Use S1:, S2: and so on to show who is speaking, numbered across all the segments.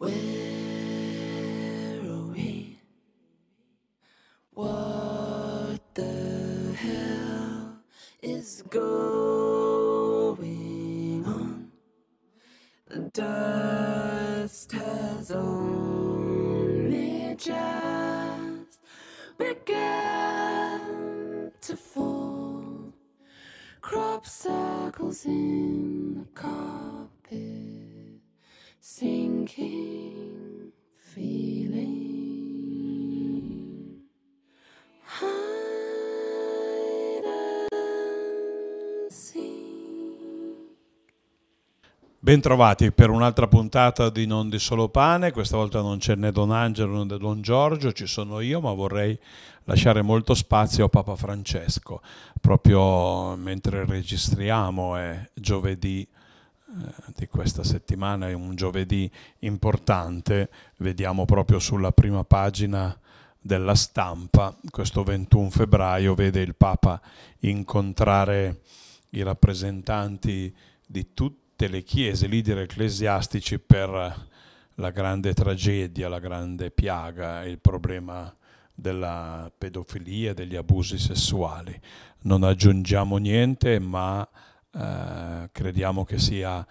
S1: Where are we? What the hell is going on? The dust has only just begun to fall. Crop circles in. sinking feeling.
S2: Hide and
S1: Bentrovati per un'altra puntata di Non di Solo Pane, questa volta non c'è né Don Angelo né Don Giorgio, ci sono io, ma vorrei lasciare molto spazio a Papa Francesco, proprio mentre registriamo, è giovedì eh, di questa settimana è un giovedì importante, vediamo proprio sulla prima pagina della stampa, questo 21 febbraio vede il Papa incontrare i rappresentanti di tutte le chiese, leader ecclesiastici per la grande tragedia, la grande piaga, il problema della pedofilia degli abusi sessuali. Non aggiungiamo niente, ma eh, crediamo che sia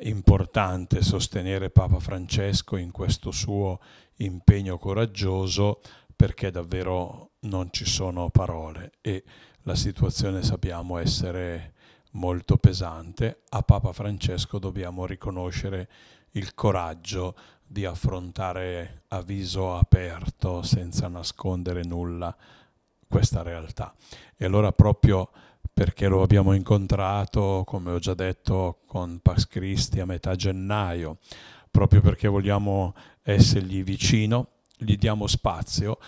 S1: importante sostenere Papa Francesco in questo suo impegno coraggioso perché davvero non ci sono parole e la situazione sappiamo essere molto pesante. A Papa Francesco dobbiamo riconoscere il coraggio di affrontare a viso aperto, senza nascondere nulla, questa realtà. E allora proprio perché lo abbiamo incontrato, come ho già detto, con Pax Christi a metà gennaio, proprio perché vogliamo essergli vicino, gli diamo spazio,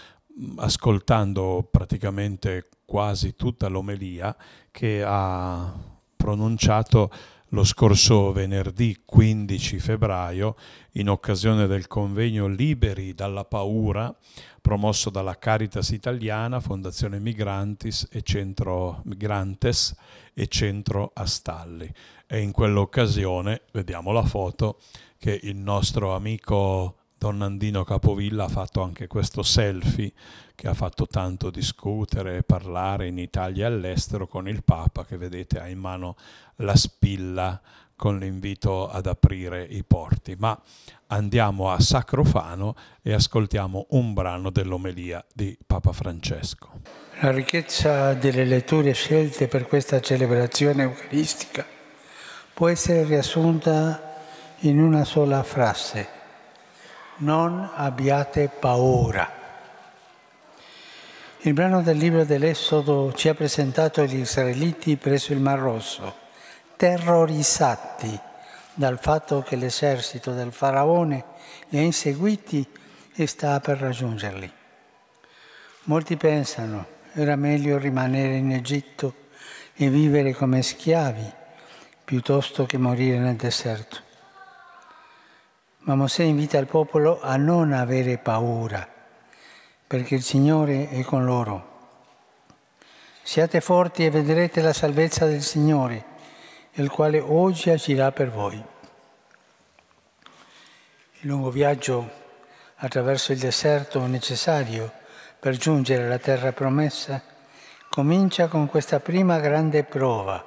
S1: mm, ascoltando praticamente quasi tutta l'omelia che ha pronunciato lo scorso venerdì 15 febbraio in occasione del convegno Liberi dalla paura promosso dalla Caritas Italiana, Fondazione Migrantis e Centro Migrantes e Centro Astalli. E in quell'occasione vediamo la foto che il nostro amico Don Nandino Capovilla ha fatto anche questo selfie che ha fatto tanto discutere e parlare in Italia e all'estero con il Papa che vedete ha in mano la spilla con l'invito ad aprire i porti. Ma andiamo a Sacrofano e ascoltiamo un brano dell'omelia di Papa Francesco.
S2: La ricchezza delle letture scelte per questa celebrazione eucaristica può essere riassunta in una sola frase. Non abbiate paura. Il brano del libro dell'Esodo ci ha presentato gli israeliti presso il Mar Rosso, terrorizzati dal fatto che l'esercito del faraone li ha inseguiti e sta per raggiungerli. Molti pensano era meglio rimanere in Egitto e vivere come schiavi piuttosto che morire nel deserto. Ma Mosè invita il popolo a non avere paura perché il Signore è con loro. Siate forti e vedrete la salvezza del Signore, il quale oggi agirà per voi. Il lungo viaggio attraverso il deserto necessario per giungere alla terra promessa comincia con questa prima grande prova.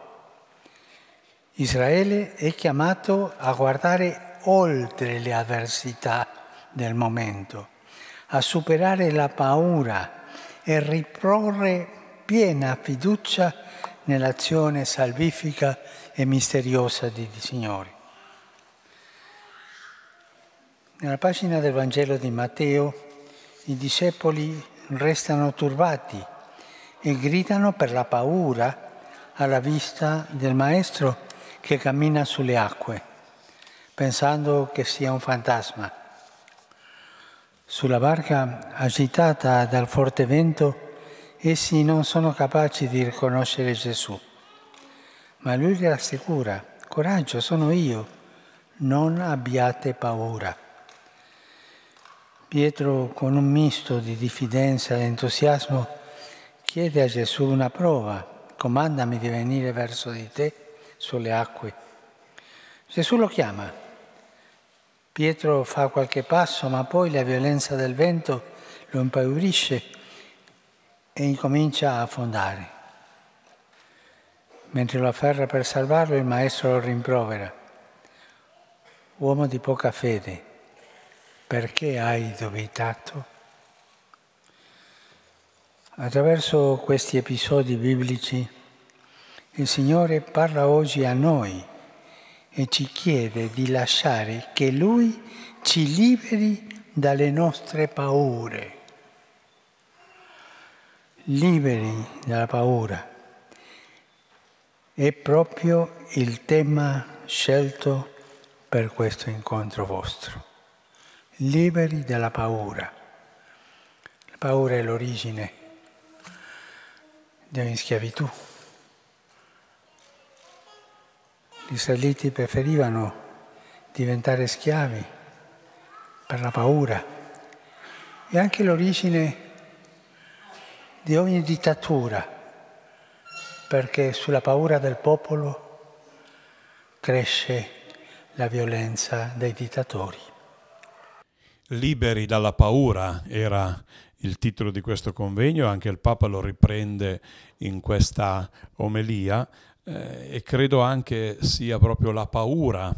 S2: Israele è chiamato a guardare oltre le avversità del momento a superare la paura e riporre piena fiducia nell'azione salvifica e misteriosa di Signore. Nella pagina del Vangelo di Matteo i discepoli restano turbati e gridano per la paura alla vista del Maestro che cammina sulle acque, pensando che sia un fantasma. Sulla barca, agitata dal forte vento, essi non sono capaci di riconoscere Gesù. Ma lui li rassicura, coraggio, sono io, non abbiate paura. Pietro, con un misto di diffidenza e entusiasmo, chiede a Gesù una prova, comandami di venire verso di te sulle acque. Gesù lo chiama Pietro fa qualche passo, ma poi la violenza del vento lo impaurisce e incomincia a affondare. Mentre lo afferra per salvarlo, il maestro lo rimprovera. Uomo di poca fede, perché hai dubitato? Attraverso questi episodi biblici il Signore parla oggi a noi e ci chiede di lasciare che Lui ci liberi dalle nostre paure. Liberi dalla paura. È proprio il tema scelto per questo incontro vostro. Liberi dalla paura. La paura è l'origine di ogni schiavitù. Gli israeliti preferivano diventare schiavi per la paura e anche l'origine di ogni dittatura, perché sulla paura del popolo cresce la violenza dei dittatori.
S1: Liberi dalla paura era il titolo di questo convegno, anche il Papa lo riprende in questa omelia eh, e credo anche sia proprio la paura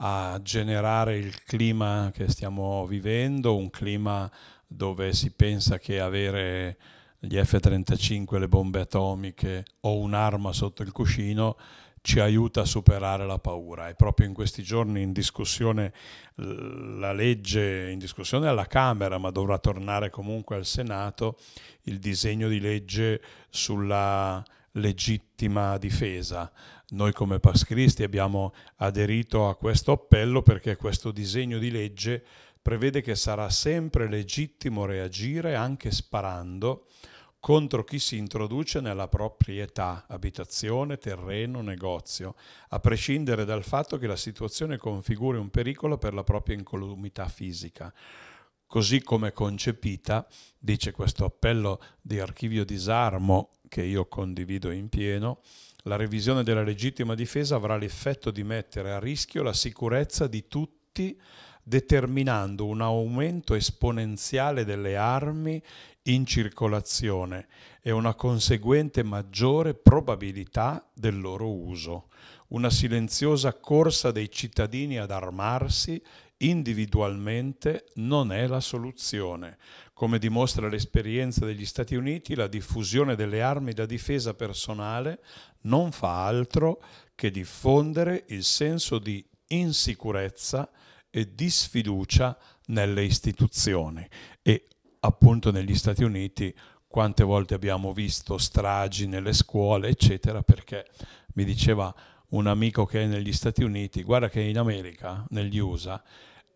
S1: a generare il clima che stiamo vivendo, un clima dove si pensa che avere gli F-35, le bombe atomiche o un'arma sotto il cuscino ci aiuta a superare la paura. E proprio in questi giorni in discussione la legge, in discussione alla Camera, ma dovrà tornare comunque al Senato, il disegno di legge sulla legittima difesa. Noi come pascristi abbiamo aderito a questo appello perché questo disegno di legge prevede che sarà sempre legittimo reagire anche sparando contro chi si introduce nella proprietà, abitazione, terreno, negozio, a prescindere dal fatto che la situazione configuri un pericolo per la propria incolumità fisica. Così come concepita, dice questo appello di archivio disarmo che io condivido in pieno, la revisione della legittima difesa avrà l'effetto di mettere a rischio la sicurezza di tutti, determinando un aumento esponenziale delle armi in circolazione e una conseguente maggiore probabilità del loro uso, una silenziosa corsa dei cittadini ad armarsi individualmente non è la soluzione. Come dimostra l'esperienza degli Stati Uniti, la diffusione delle armi da difesa personale non fa altro che diffondere il senso di insicurezza e di sfiducia nelle istituzioni. E appunto negli Stati Uniti quante volte abbiamo visto stragi nelle scuole, eccetera, perché mi diceva un amico che è negli Stati Uniti, guarda che in America, negli USA,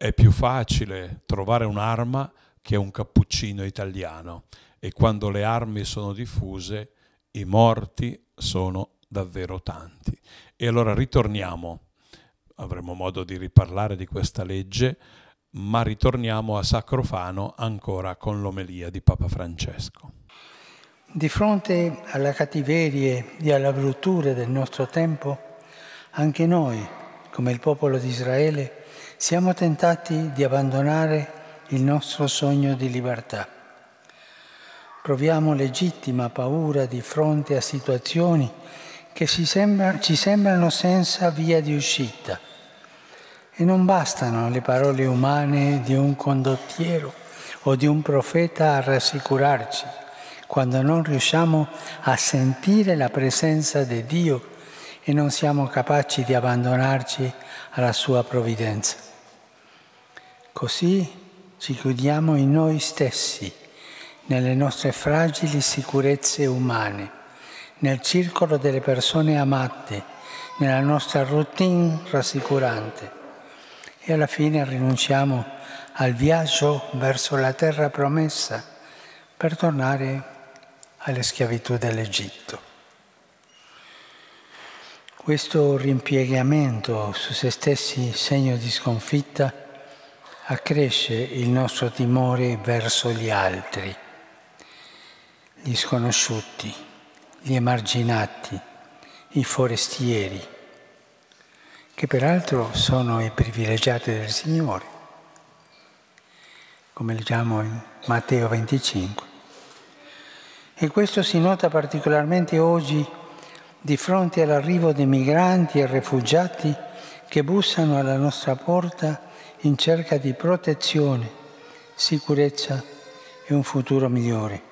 S1: è più facile trovare un'arma che un cappuccino italiano e quando le armi sono diffuse i morti sono davvero tanti. E allora ritorniamo, avremo modo di riparlare di questa legge, ma ritorniamo a Sacrofano ancora con l'omelia di Papa Francesco.
S2: Di fronte alla cattiveria e alla bruttura del nostro tempo, anche noi, come il popolo di Israele, siamo tentati di abbandonare il nostro sogno di libertà. Proviamo legittima paura di fronte a situazioni che ci, sembra, ci sembrano senza via di uscita. E non bastano le parole umane di un condottiero o di un profeta a rassicurarci quando non riusciamo a sentire la presenza di Dio e non siamo capaci di abbandonarci alla sua provvidenza. Così ci chiudiamo in noi stessi, nelle nostre fragili sicurezze umane, nel circolo delle persone amate, nella nostra routine rassicurante e alla fine rinunciamo al viaggio verso la terra promessa per tornare alle schiavitù dell'Egitto. Questo rimpiegamento su se stessi segno di sconfitta accresce il nostro timore verso gli altri, gli sconosciuti, gli emarginati, i forestieri, che peraltro sono i privilegiati del Signore, come leggiamo in Matteo 25. E questo si nota particolarmente oggi di fronte all'arrivo di migranti e rifugiati che bussano alla nostra porta in cerca di protezione, sicurezza e un futuro migliore.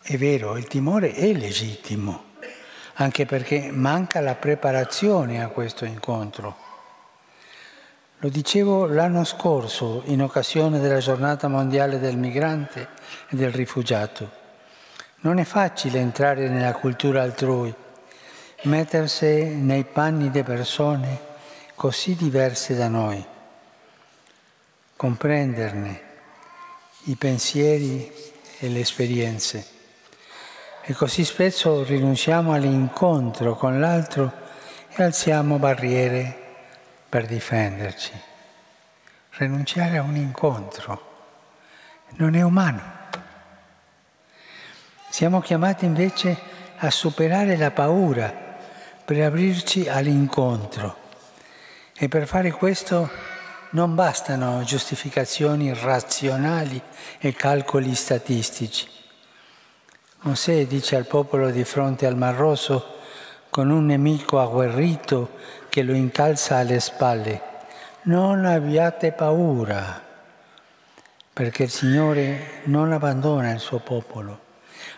S2: È vero, il timore è legittimo, anche perché manca la preparazione a questo incontro. Lo dicevo l'anno scorso in occasione della giornata mondiale del migrante e del rifugiato. Non è facile entrare nella cultura altrui, mettersi nei panni delle persone così diverse da noi, comprenderne i pensieri e le esperienze. E così spesso rinunciamo all'incontro con l'altro e alziamo barriere per difenderci. Rinunciare a un incontro non è umano. Siamo chiamati invece a superare la paura per aprirci all'incontro e per fare questo non bastano giustificazioni razionali e calcoli statistici. Mosè dice al popolo di fronte al Mar Rosso, con un nemico agguerrito che lo incalza alle spalle, non abbiate paura, perché il Signore non abbandona il suo popolo,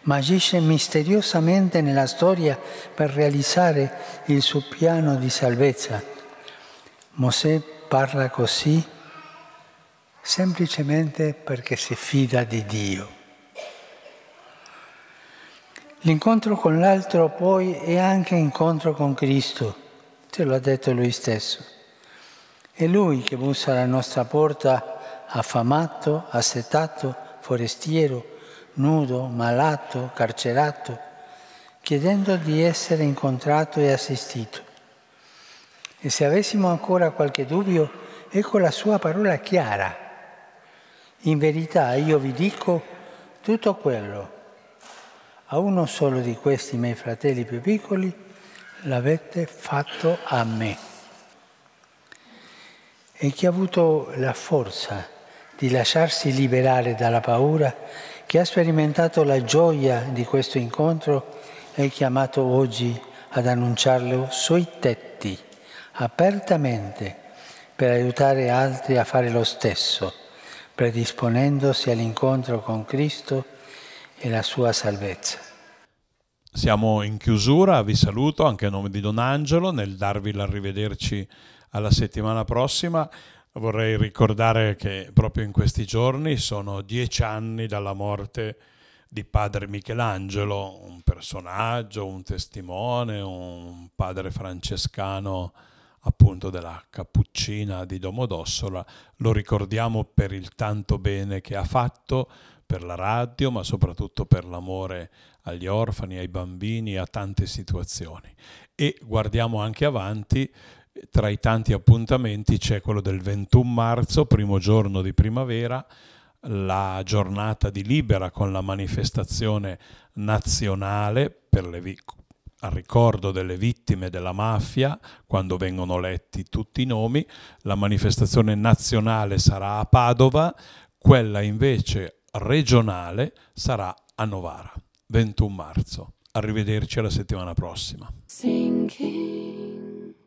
S2: ma agisce misteriosamente nella storia per realizzare il suo piano di salvezza Mosè parla così semplicemente perché si fida di Dio. L'incontro con l'altro poi è anche incontro con Cristo, te lo ha detto lui stesso. È lui che bussa alla nostra porta affamato, assetato, forestiero, nudo, malato, carcerato, chiedendo di essere incontrato e assistito. E se avessimo ancora qualche dubbio, ecco la sua parola chiara. In verità io vi dico tutto quello. A uno solo di questi miei fratelli più piccoli l'avete fatto a me. E chi ha avuto la forza di lasciarsi liberare dalla paura, chi ha sperimentato la gioia di questo incontro, è chiamato oggi ad annunciarlo sui tetti apertamente per aiutare altri a fare lo stesso, predisponendosi all'incontro con Cristo e la sua salvezza.
S1: Siamo in chiusura, vi saluto anche a nome di Don Angelo nel darvi l'arrivederci alla settimana prossima. Vorrei ricordare che proprio in questi giorni sono dieci anni dalla morte di padre Michelangelo, un personaggio, un testimone, un padre francescano appunto della cappuccina di Domodossola, lo ricordiamo per il tanto bene che ha fatto per la radio, ma soprattutto per l'amore agli orfani, ai bambini, a tante situazioni. E guardiamo anche avanti, tra i tanti appuntamenti c'è quello del 21 marzo, primo giorno di primavera, la giornata di Libera con la manifestazione nazionale per le, al ricordo delle vittime della mafia, quando vengono letti tutti i nomi, la manifestazione nazionale sarà a Padova, quella invece regionale sarà a Novara, 21 marzo. Arrivederci alla settimana prossima. Sinking,